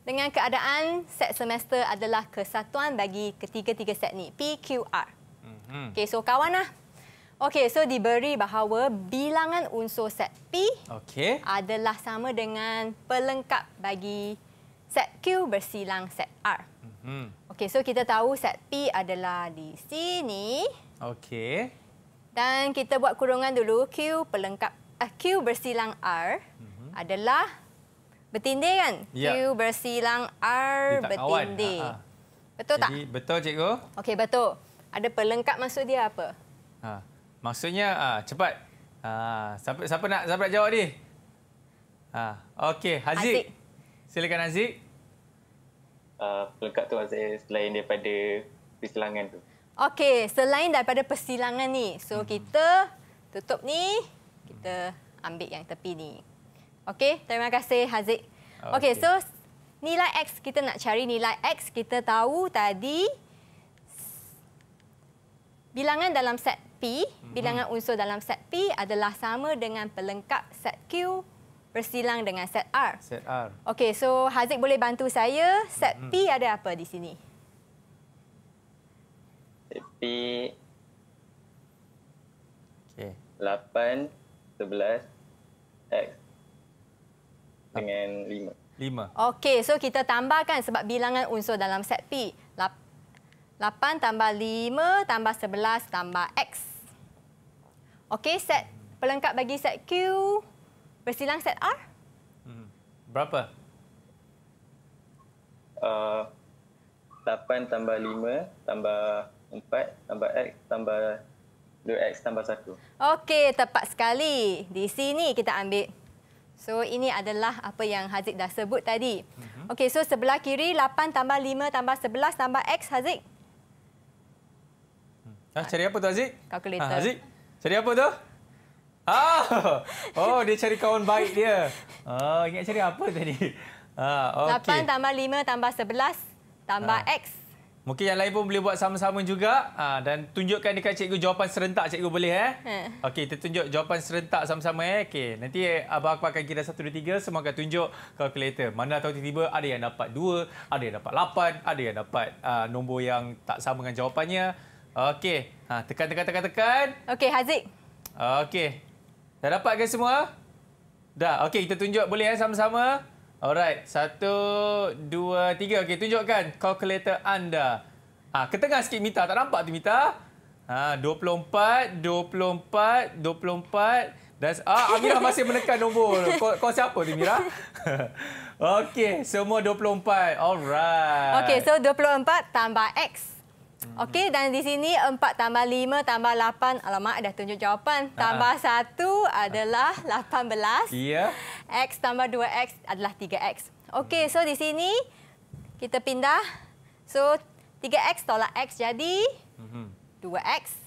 Dengan keadaan set semester adalah kesatuan bagi ketiga-tiga set ni, PQR. Mhm. Okey, so kawan lah, Okey, so diberi bahawa bilangan unsur set P okay. adalah sama dengan pelengkap bagi set Q bersilang set R. Mm -hmm. Okey, so kita tahu set P adalah di sini. Okey. Dan kita buat kurungan dulu Q pelengkap uh, Q bersilang R mm -hmm. adalah bertindih kan? Ya. Q bersilang R bertindih. Ha, ha. Betul Jadi, tak? Betul, cikgu. Okey, betul. Ada pelengkap maksud dia apa? Ha. Maksudnya uh, cepat. Uh, siapa, siapa nak siapa nak jawab ni? Uh, Okey, Haziq. Haziq. Silakan Haziq. Uh, pelengkap tu maksudnya selain daripada persilangan tu. Okey, selain daripada persilangan ni. So hmm. kita tutup ni, kita ambil yang tepi ni. Okey, terima kasih Haziq. Okey, okay, so nilai X, kita nak cari nilai X. Kita tahu tadi bilangan dalam set P, mhm. bilangan unsur dalam set P adalah sama dengan pelengkap set Q bersilang dengan set R. Set R. Okey, so Haziq boleh bantu saya set P mhm. ada apa di sini? Set P Okey. 8 11 x dengan 5. 5. Okey, so kita tambahkan sebab bilangan unsur dalam set P. 8 tambah 5 tambah 11 tambah X. Okey, set pelengkap bagi set Q. Bersilang set R. Hmm. Berapa? Uh, 8 tambah 5 tambah 4 tambah X tambah 2X tambah 1. Okey, tepat sekali. Di sini kita ambil. So ini adalah apa yang Haziq dah sebut tadi. Mhm. Okey, so sebelah kiri 8 tambah 5 tambah 11 tambah X, Haziq. Ha, cari apa tu Haziq? Kalkulator. Ha, ah, Haziq. Cari apa tu? Ah. Oh, oh dia cari kawan baik dia. Oh, ingat cari apa tadi? Ah, okay. 8 tambah 5 tambah 11 tambah ah. X. Mungkin yang lain pun boleh buat sama-sama juga. Ah, dan tunjukkan dekat cikgu jawapan serentak cikgu boleh. eh? eh. Okey, kita tunjuk jawapan serentak sama-sama. eh. Okay. Nanti abang aku akan kira 1, 2, 3. Semua akan tunjuk kalkulator. Mana tahu tiba-tiba ada yang dapat 2, ada yang dapat 8, ada yang dapat uh, nombor yang tak sama dengan jawapannya. Okey. Ha, tekan, tekan, tekan, tekan. Okey, Haziq. Okey. Dah dapat ke semua? Dah. Okey, kita tunjuk. Boleh ya sama-sama? Alright. Satu, dua, tiga. Okey, tunjukkan kalkulator anda. Ha, ketengah sikit Mita. Tak nampak tu Mita. Ha, 24, 24, 24. Dan ah, Amira masih menekan nombor. Kau, kau siapa tu Mira? [laughs] Okey, semua 24. Alright. Okey, so 24 tambah X. Hmm. Okey, dan di sini 4 tambah 5 tambah 8. Alamak, dah tunjuk jawapan. Ha. Tambah 1 adalah 18. Ya. X tambah 2X adalah 3X. Okey, so di sini kita pindah. So, 3X tolak X jadi 2X. Mhm.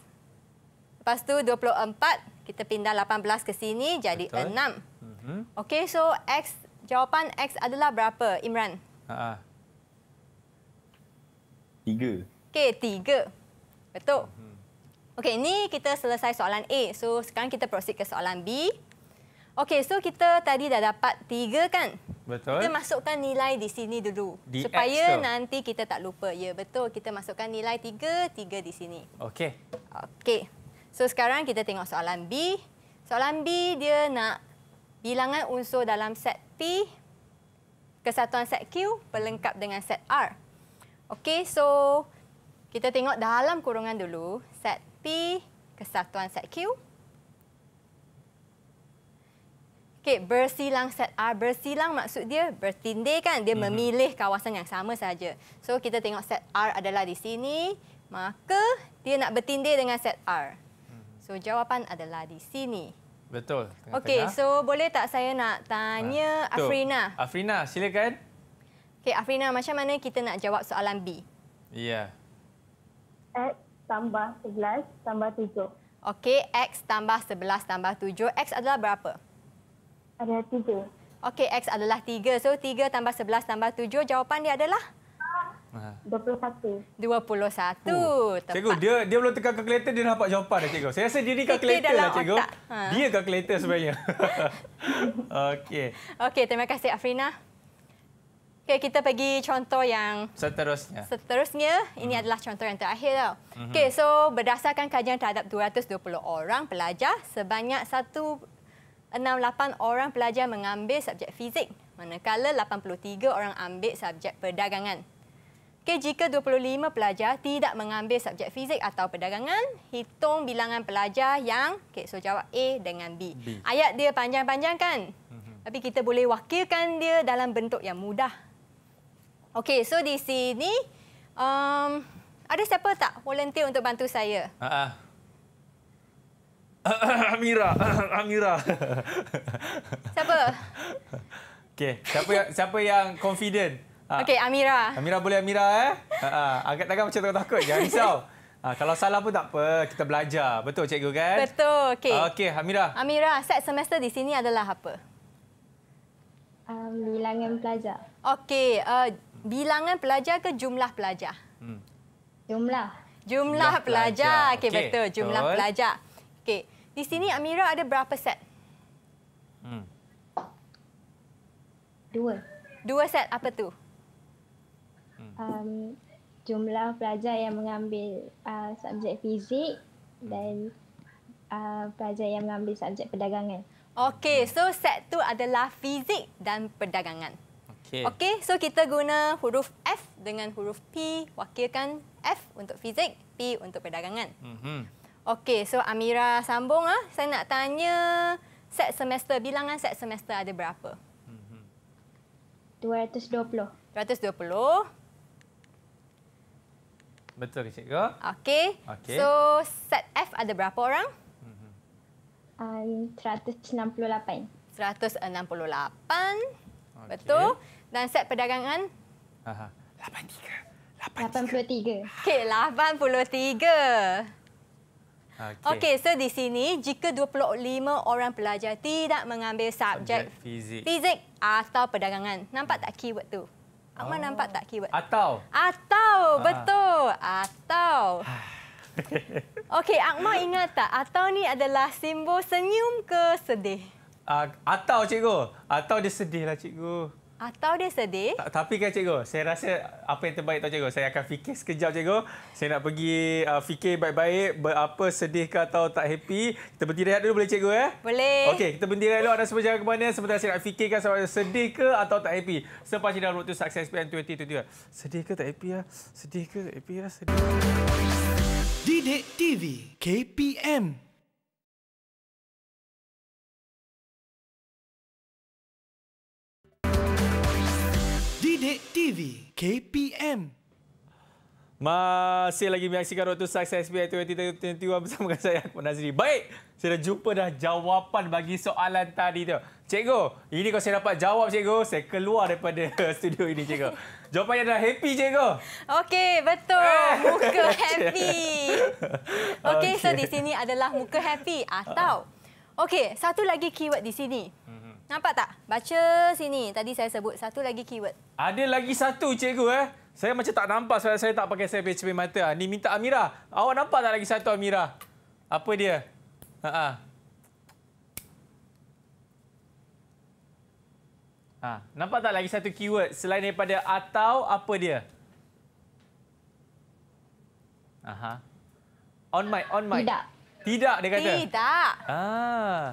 Lepas tu 24, kita pindah 18 ke sini jadi Betul. 6. Mhm. Okey, so X jawapan X adalah berapa, Imran? Ha, ha. Tiga k tiga Betul. Okey, ini kita selesai soalan A. So, sekarang kita proceed ke soalan B. Okey, so kita tadi dah dapat tiga kan? Betul. Kita masukkan nilai di sini dulu. Di supaya X, nanti kita tak lupa. Ya, betul. Kita masukkan nilai tiga tiga di sini. Okey. Okey. So, sekarang kita tengok soalan B. Soalan B dia nak bilangan unsur dalam set P kesatuan set Q pelengkap dengan set R. Okey, so kita tengok dalam kurungan dulu, set P kesatuan set Q. Okey, bersilang set R. Bersilang maksud dia bertindih kan? Dia hmm. memilih kawasan yang sama saja. So kita tengok set R adalah di sini, maka dia nak bertindih dengan set R. Mhm. So jawapan adalah di sini. Betul. Okey, so boleh tak saya nak tanya ha. Afrina? Afrina, silakan. Okey, Afrina, macam mana kita nak jawab soalan B? Iya. Yeah. X tambah 11 tambah 7. Okey, X tambah 11 tambah 7. X adalah berapa? Ada 3. Okey, X adalah 3. So, 3 tambah 11 tambah 7. Jawapan dia adalah? 21. 21. Oh. Cikgu, dia dia belum tekan kalkulator, dia nampak jawapan dah, cikgu. Saya rasa dia ni kalkulator lah, cikgu. Otak. Ha. Dia kalkulator sebenarnya. [laughs] Okey. Okey, terima kasih, Afrina. Okay, kita pergi contoh yang seterusnya. Seterusnya, ini mhm. adalah contoh yang terakhir tau. -hmm. Okay, so berdasarkan kajian terhadap 220 orang pelajar, sebanyak 168 orang pelajar mengambil subjek fizik, manakala 83 orang ambil subjek perdagangan. Okay, jika 25 pelajar tidak mengambil subjek fizik atau perdagangan, hitung bilangan pelajar yang okay, so jawab A dengan B. B. Ayat dia panjang-panjang kan? Mhm. Tapi kita boleh wakilkan dia dalam bentuk yang mudah. Okey, so di sini um, ada siapa tak volunteer untuk bantu saya? Ha [coughs] Amira, [coughs] Amira. [laughs] Siapa? Okey, siapa yang siapa yang confident? Ah. Okey, Amira. Amira boleh Amira eh? Ha angkat tangan macam takut-takut. Jangan risau. Ha, kalau salah pun tak apa, kita belajar. Betul cikgu kan? Betul. Okey. Okey, Amira. Amira, set semester di sini adalah apa? Um, bilangan pelajar. Okey, uh, bilangan pelajar ke jumlah pelajar? Hmm. Jumlah. Jumlah pelajar. pelajar. Okey, okay. betul. Jumlah betul. pelajar. Okey. Di sini Amira ada berapa set? Hmm. Dua. Dua set apa tu? Hmm. Um, jumlah pelajar yang mengambil uh, subjek fizik hmm. dan uh, pelajar yang mengambil subjek perdagangan. Okey, so set tu adalah fizik dan perdagangan. Okey. Okey, so kita guna huruf F dengan huruf P wakilkan F untuk fizik, P untuk perdagangan. Mhm. Okey, so Amira sambung ah. Saya nak tanya set semester bilangan set semester ada berapa? Mhm. 220. 220. Betul ke cikgu? Okey. Okay. So set F ada berapa orang? Mhm. Ah, 168. 168. Okay. Betul dan set perdagangan? Aha. 83. 83. 83. Okey, 83. Okey. Okay, so di sini jika 25 orang pelajar tidak mengambil subjek, fizik. fizik atau perdagangan. Nampak tak keyword tu? Apa oh. nampak tak keyword? Atau. Atau, Aha. betul. Atau. [sighs] Okey, Akmal ingat tak atau ni adalah simbol senyum ke sedih? Uh, ah, atau cikgu, atau dia sedihlah cikgu. Atau dia sedih. Tak, tapi kan cikgu, saya rasa apa yang terbaik tau cikgu. Saya akan fikir sekejap cikgu. Saya nak pergi uh, fikir baik-baik apa sedih ke atau tak happy. Kita berhenti rehat dulu boleh cikgu ya? Eh? Boleh. Okey, kita berhenti rehat dulu. Anda semua jangan ke mana. Sementara saya nak fikirkan sama ada sedih ke atau tak happy. Sempat cikgu road to success plan 2022. Sedih ke tak happy lah? Sedih ke tak happy lah? Sedih. Didik TV KPM. Bilik TV KPM Masih lagi menyaksikan Road to Success BI 2021 bersama dengan saya Akmal Nazri. Baik, saya dah jumpa dah jawapan bagi soalan tadi tu. Cikgu, ini kalau saya dapat jawab cikgu, saya keluar daripada [laughs] studio ini cikgu. Jawapannya dah happy cikgu. Okey, betul. Eh. Muka happy. [laughs] Okey, so di sini adalah muka happy atau... Ah, Okey, satu lagi keyword di sini. Hmm. Nampak tak? Baca sini. Tadi saya sebut satu lagi keyword. Ada lagi satu, cikgu. Eh? Saya macam tak nampak sebab saya tak pakai saya cermin mata. Ah, ni minta Amira. Awak nampak tak lagi satu, Amira? Apa dia? Ha -ha. Ha. Nampak tak lagi satu keyword selain daripada atau apa dia? Aha. On my, on my. Tidak. Tidak, dia kata. Tidak. Ah.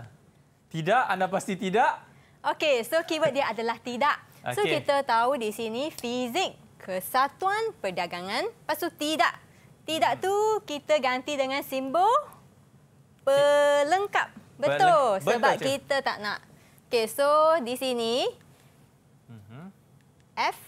Tidak, anda pasti tidak. Okey, so keyword dia adalah tidak. So kita tahu di sini fizik, kesatuan perdagangan, lepas tu tidak. Tidak tu kita ganti dengan simbol pelengkap. Betul, Beleng sebab betul kita tak nak. Okey, so di sini mhm. F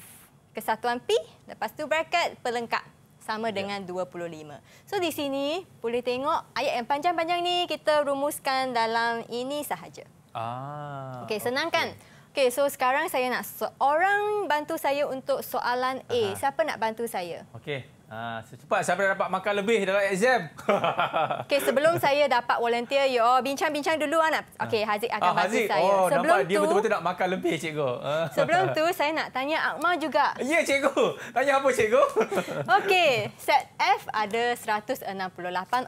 kesatuan P, lepas tu bracket pelengkap sama yeah. dengan 25. So di sini boleh tengok ayat yang panjang-panjang ni kita rumuskan dalam ini sahaja. Ah. Okey, senang okay. kan? Okey, so sekarang saya nak seorang bantu saya untuk soalan A. Siapa nak bantu saya? Okey. Ah, secepat saya dapat makan lebih dalam exam. [laughs] Okey, sebelum saya dapat volunteer yo, bincang-bincang dulu anak. Ha. Okey, Haziq akan ah, bagi Haziq. saya. Oh, sebelum nampak tu, dia betul-betul nak makan lebih, cikgu. Ha. Sebelum tu [laughs] saya nak tanya Akmal juga. Ya, cikgu. Tanya apa cikgu? [laughs] Okey, set F ada 168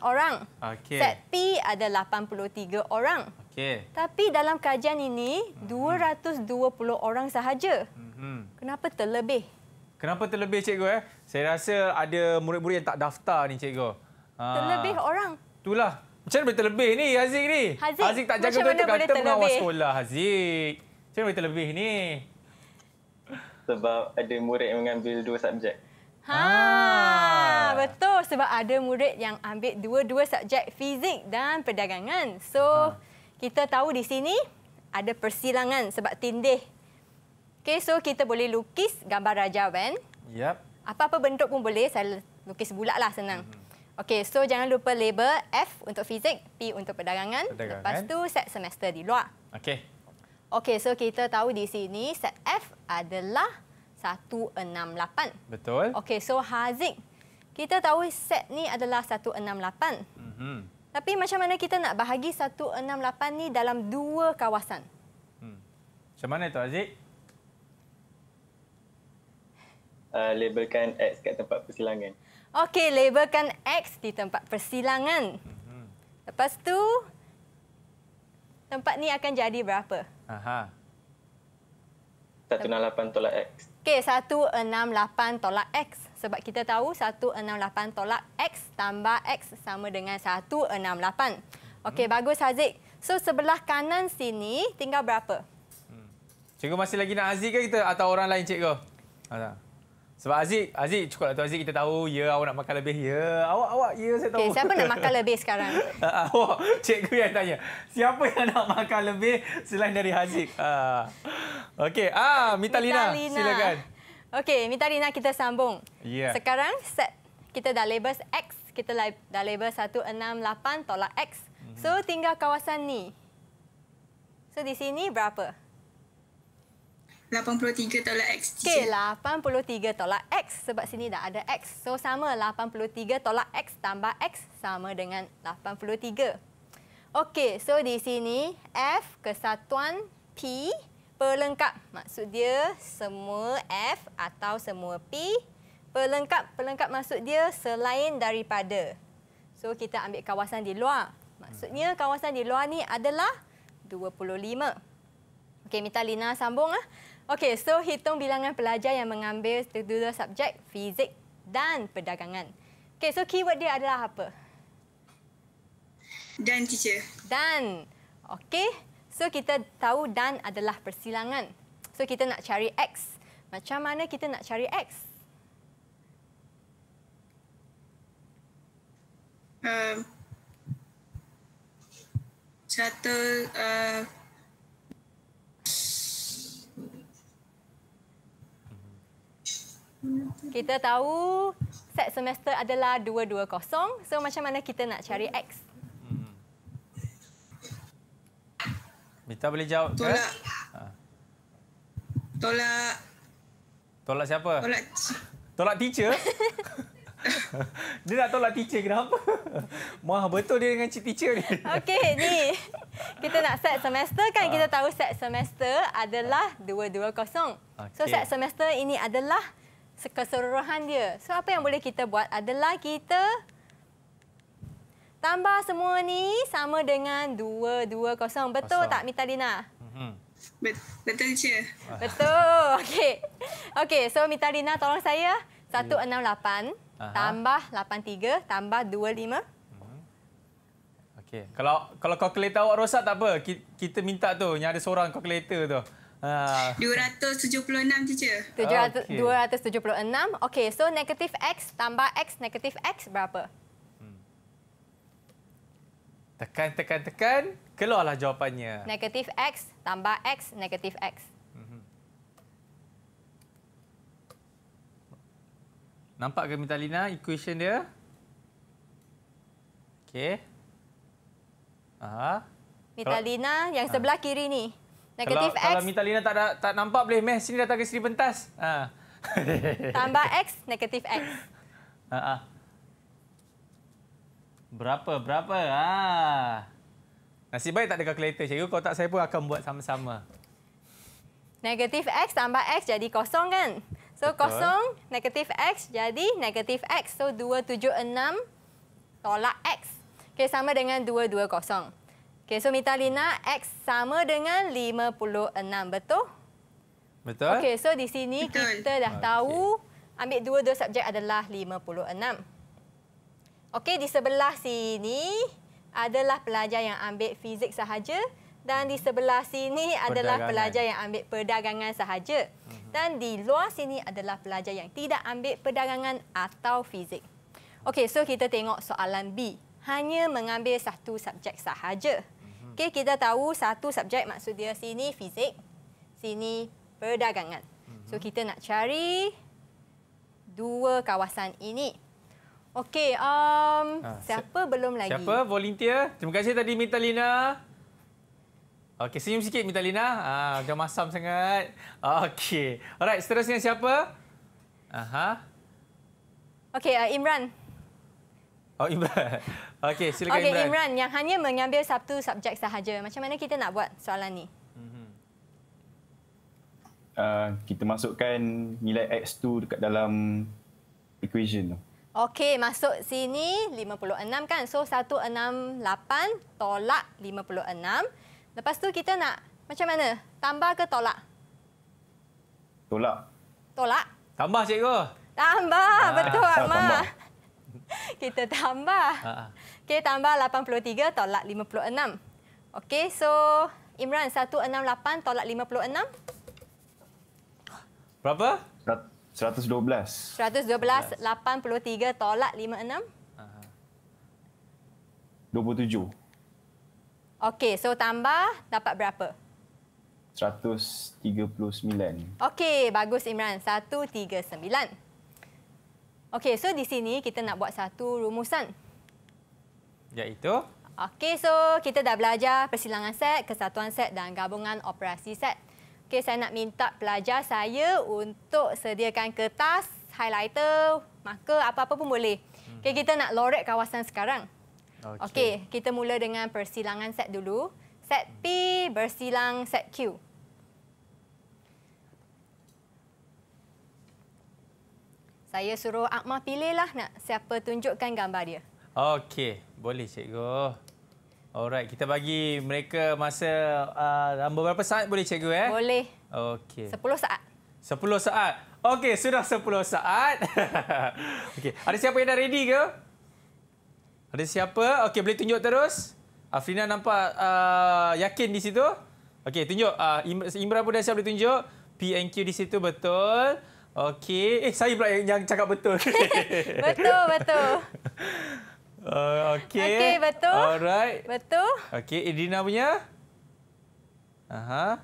orang. Okey. Set P ada 83 orang. Okey. Tapi dalam kajian ini 220 mhm. orang sahaja. Hmm. Kenapa terlebih? Kenapa terlebih cikgu eh? Saya rasa ada murid-murid yang tak daftar ni cikgu. Ah. Terlebih orang. Itulah. Macam mana boleh terlebih ni Haziq ni? Haziq, Haziq tak jaga betul kata pengawas sekolah Haziq. Macam mana boleh terlebih ni? Sebab ada murid yang mengambil dua subjek. Ha, ha. betul sebab ada murid yang ambil dua-dua subjek fizik dan perdagangan. So ha. kita tahu di sini ada persilangan sebab tindih Okey, so kita boleh lukis gambar raja, kan? Yep. Apa-apa bentuk pun boleh, saya lukis bulat lah senang. Mm -hmm. Okey, so jangan lupa label F untuk fizik, P untuk perdagangan. perdagangan. Lepas tu set semester di luar. Okey. Okey, so kita tahu di sini set F adalah 168. Betul. Okey, so Haziq, kita tahu set ni adalah 168. Mm -hmm. Tapi macam mana kita nak bahagi 168 ni dalam dua kawasan? Hmm. Macam mana tu Haziq? Uh, labelkan X di tempat persilangan. Okey, labelkan X di tempat persilangan. Mhm. Lepas tu tempat ni akan jadi berapa? Aha. 168 tolak X. Okey, 168 tolak X. Sebab kita tahu 168 tolak X tambah X sama dengan 168. Okey, hmm. bagus Haziq. So sebelah kanan sini tinggal berapa? Hmm. Cikgu masih lagi nak Haziq ke kita atau orang lain cikgu? Ah, sebab Aziz, Aziz cukup lah tu. Aziz kita tahu, ya awak nak makan lebih. Ya, awak, awak, ya saya tahu. Okay, eh, siapa nak makan lebih sekarang? [laughs] Ah, awak, cikgu yang tanya. Siapa yang nak makan lebih selain dari Haziq? Uh. Ah. Okey, ah, Mita, Mita Lina, silakan. Okey, Mitalina kita sambung. Yeah. Sekarang set kita dah label X. Kita dah label 168 tolak X. So, mhm. tinggal kawasan ni. So, di sini berapa? 83 tolak X. Okey, 83 tolak X. Sebab sini dah ada X. So, sama 83 tolak X tambah X sama dengan 83. Okey, so di sini F kesatuan P pelengkap. Maksud dia semua F atau semua P pelengkap. Pelengkap maksud dia selain daripada. So, kita ambil kawasan di luar. Maksudnya kawasan di luar ni adalah 25. Okey, minta Lina sambung. Okey. Ah. Okey, so hitung bilangan pelajar yang mengambil dua subjek fizik dan perdagangan. Okey, so keyword dia adalah apa? Dan teacher. Dan. Okey. So kita tahu dan adalah persilangan. So kita nak cari x. Macam mana kita nak cari x? Um, satu uh, Kita tahu set semester adalah 220. So macam mana kita nak cari X? Hmm. Mita boleh jawab ke? Tolak. Ah. Tolak. Tolak siapa? Tolak. [laughs] Tolak teacher? [laughs] dia nak tolak teacher kenapa? [laughs] Mah betul dia dengan cik teacher ni. Okey, ni. Kita nak set semester kan kita ah. tahu set semester adalah 220. So set semester ini adalah keseluruhan dia. So apa yang boleh kita buat adalah kita tambah semua ni sama dengan 220. Betul Asal. tak Mitalina? Hmm. Bet betul je. Betul. [laughs] Okey. Okey, so Mitalina tolong saya 168 Aha. tambah 83 tambah 25. Mm-hmm. Okay. Kalau kalau kalkulator awak rosak tak apa. Kita minta tu yang ada seorang kalkulator tu. Ah. uh. 276 je. 200, 276. Okey, so negatif X tambah X negatif X berapa? Hmm. Tekan, tekan, tekan. Keluarlah jawapannya. Negatif X tambah X negatif X. Mhm. Nampak ke Mitalina equation dia? Okey. Aha. Mitalina yang ah. sebelah kiri ni. Negatif kalau, X. Kalau Mita tak, ada, tak nampak boleh meh sini datang ke Seri Pentas. Ha. [laughs] Tambah X, negatif X. Ha -ha. Berapa, berapa? Ha. Nasib baik tak ada kalkulator cikgu. Kalau tak saya pun akan buat sama-sama. Negatif X tambah X jadi kosong kan? So Betul. kosong, negatif X jadi negatif X. So 276 tolak X. Okay, sama dengan 220. Okey, so Mita Lina, X sama dengan 56, betul? Betul. Okey, so di sini betul. kita dah okay. tahu ambil dua-dua subjek adalah 56. Okey, di sebelah sini adalah pelajar yang ambil fizik sahaja dan di sebelah sini adalah pelajar yang ambil perdagangan sahaja. Mhm. Dan di luar sini adalah pelajar yang tidak ambil perdagangan atau fizik. Okey, so kita tengok soalan B. Hanya mengambil satu subjek sahaja. Hmm. Okay, kita tahu satu subjek maksud dia sini fizik, sini perdagangan. Hmm. So kita nak cari dua kawasan ini. Okey, um, ha, siapa si belum lagi? Siapa? Volunteer? Terima kasih tadi Mitalina. Lina. Okey, senyum sikit Mitalina. Ah, Ha, masam sangat. Okey. Alright, seterusnya siapa? Aha. Okey, uh, Imran. Oh Imran. [laughs] Okey, silakan okay, Imran. Okey Imran yang hanya mengambil satu subjek sahaja. Macam mana kita nak buat soalan ni? Uh, kita masukkan nilai X tu dekat dalam equation tu. Okey, masuk sini 56 kan. So 168 tolak 56. Lepas tu kita nak macam mana? Tambah ke tolak? Tolak. Tolak. Tambah cikgu. Tambah, ah, betul Akmal. Tambah. [laughs] kita tambah. Ha, ha. okay tambah 83 tolak 56. Okey, so Imran 168 tolak 56. Berapa? 112. 112, 83 tolak 56. 27. Ha, Okey, so tambah dapat berapa? 139. Okey, bagus Imran. 139. Okey, so di sini kita nak buat satu rumusan. Iaitu? Okey, so kita dah belajar persilangan set, kesatuan set dan gabungan operasi set. Okey, saya nak minta pelajar saya untuk sediakan kertas, highlighter, marker, apa-apa pun boleh. Hmm. Okey, kita nak lorek kawasan sekarang. Okey, okay, kita mula dengan persilangan set dulu. Set P bersilang set Q. Saya suruh Akmah lah nak siapa tunjukkan gambar dia. Okey, boleh cikgu. Alright, kita bagi mereka masa uh, berapa saat boleh cikgu eh? Boleh. Okey. 10 saat. 10 saat. Okey, sudah 10 saat. [laughs] Okey, ada siapa yang dah ready ke? Ada siapa? Okey, boleh tunjuk terus. Afrina nampak uh, yakin di situ. Okey, tunjuk. Uh, Imran pun dah siap boleh tunjuk. PNQ di situ betul. Okey, eh saya pula yang, yang cakap betul. [laughs] betul, betul. [laughs] Uh, okey. Okey, betul. Alright. Betul. Okey, Edina punya? Aha.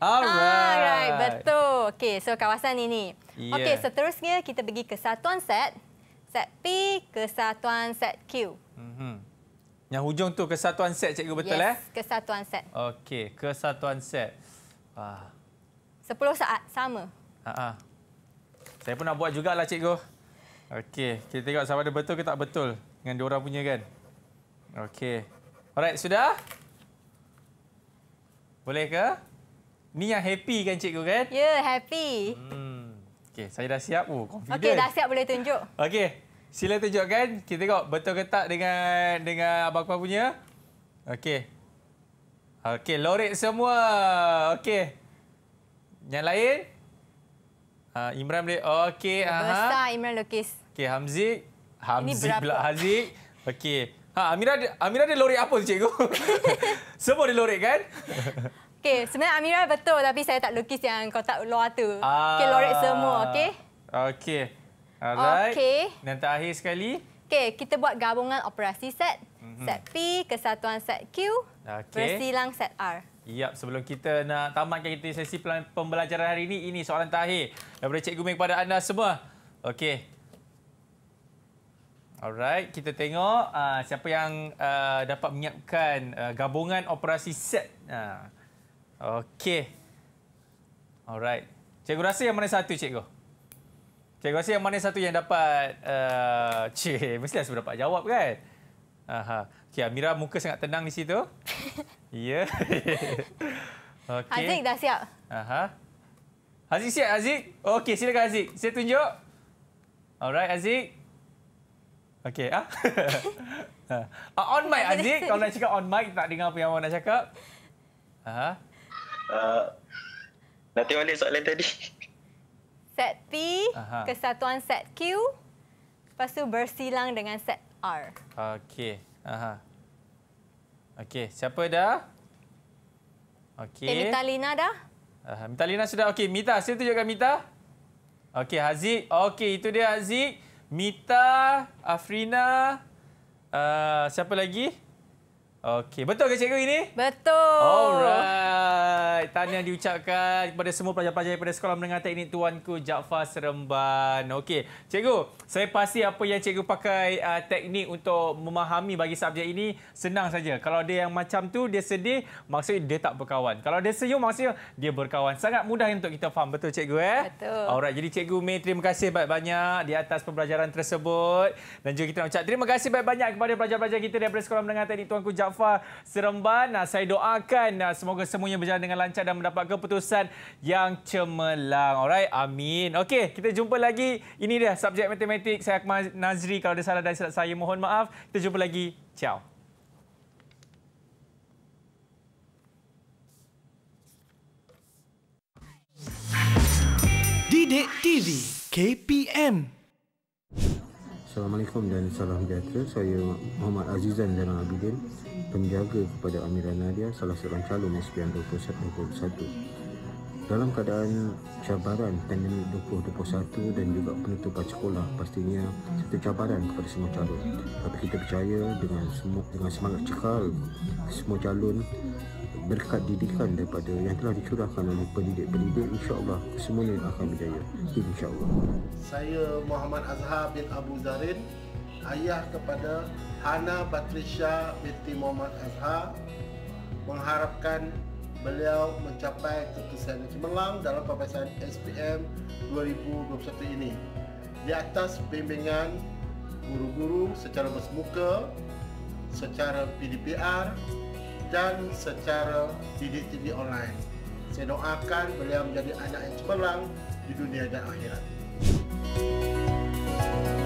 Alright. Alright, betul. Okey, so kawasan ini. Yeah. Okey, seterusnya kita pergi ke satuan set. Set P ke satuan set Q. Mm -hmm. Yang hujung tu ke satuan set cikgu betul yes, eh? Yes, kesatuan set. Okey, kesatuan set. Ah. 10 saat sama. Ha-ha. Ah. Saya pun nak buat juga lah, cikgu. Okey, kita tengok sama ada betul ke tak betul dengan dua orang punya kan. Okey. Alright, sudah? Boleh ke? Ni yang happy kan cikgu kan? Ya, yeah, happy. Hmm. Okey, saya dah siap. Oh, confident. Okey, dah siap boleh tunjuk. Okey. Sila tunjukkan. Kita tengok betul ke tak dengan dengan abang kau punya. Okey. Okey, lorik semua. Okey. Yang lain? Ha, Imran boleh. Okey. Besar aha. Imran lukis. Okey, Hamzik. Hamzik pula Hazik. Okey. Ha, Amira, Amira ada lorik apa cikgu? [laughs] Semua dia lorik kan? Okey, sebenarnya Amira betul tapi saya tak lukis yang kotak luar tu. Ah. Okey, lorik semua, okey? Okey. Alright. Okey. Dan terakhir sekali. Okey, kita buat gabungan operasi set. Mhm. Set P, kesatuan set Q, okay. bersilang set R. Yap, sebelum kita nak tamatkan kita sesi pembelajaran hari ini, ini soalan terakhir daripada Cikgu Ming kepada anda semua. Okey. Alright, kita tengok uh, siapa yang uh, dapat menyiapkan uh, gabungan operasi set. Uh. Okey. Alright. Cikgu rasa yang mana satu, Cikgu? Cikgu rasa yang mana satu yang dapat? Uh, Cik, [laughs] mesti lah sudah dapat jawab kan? Aha. Okey, Amira muka sangat tenang di situ. [laughs] Ya. [laughs] Okey. Haziq dah siap. Aha. Haziq siap Haziq. Okey, silakan Haziq. Saya tunjuk. Alright Haziq. Okey, ah. [laughs] Ha. Ah, on mic Haziq. Kalau nak cakap on mic tak dengar apa yang awak nak cakap. Aha. Uh, nanti mana soalan tadi? Set P, Aha. kesatuan set Q. Lepas tu bersilang dengan set R. Okey. Aha. Okey, siapa dah? Okey. Eh, Mita Lina dah. Uh, ah, Mita Lina sudah. Okey, Mita. Saya tunjukkan Mita. Okey, Haziq. Okey, itu dia Haziq. Mita, Afrina. Uh, siapa lagi? Siapa lagi? Okey, betul ke cikgu ini? Betul. Alright. tanya diucapkan kepada semua pelajar-pelajar daripada sekolah menengah teknik Tuanku Jaafar Seremban. Okey, cikgu, saya pasti apa yang cikgu pakai uh, teknik untuk memahami bagi subjek ini senang saja. Kalau dia yang macam tu dia sedih, maksudnya dia tak berkawan. Kalau dia senyum maksudnya dia berkawan. Sangat mudah untuk kita faham, betul cikgu eh? Betul. Alright, jadi cikgu May terima kasih banyak-banyak di atas pembelajaran tersebut dan juga kita nak ucap terima kasih banyak-banyak kepada pelajar-pelajar kita daripada sekolah menengah teknik Tuanku Jaafar Safa Seremban. Saya doakan semoga semuanya berjalan dengan lancar dan mendapat keputusan yang cemerlang. Alright, amin. Okey, kita jumpa lagi. Ini dia subjek matematik. Saya Akmal Nazri. Kalau ada salah dan silap saya, mohon maaf. Kita jumpa lagi. Ciao. Didik TV KPM Assalamualaikum dan salam sejahtera. Saya Muhammad Azizan dan Abidin, penjaga kepada Amira Nadia, salah seorang calon SPM 2021. Dalam keadaan cabaran pandemik 2021 dan juga penutupan sekolah, pastinya satu cabaran kepada semua calon. Tapi kita percaya dengan semua dengan semangat cekal semua calon berkat didikan daripada yang telah dicurahkan oleh pendidik-pendidik insya-Allah semuanya akan berjaya insya-Allah. Saya Muhammad Azhar bin Abu Zarin ayah kepada Hana Patricia binti Muhammad Azhar mengharapkan beliau mencapai yang cemerlang dalam pembahasan SPM 2021 ini. Di atas bimbingan guru-guru secara bersemuka, secara PDPR, dan secara TV online. Saya doakan beliau menjadi anak yang cemerlang di dunia dan akhirat. Thank you.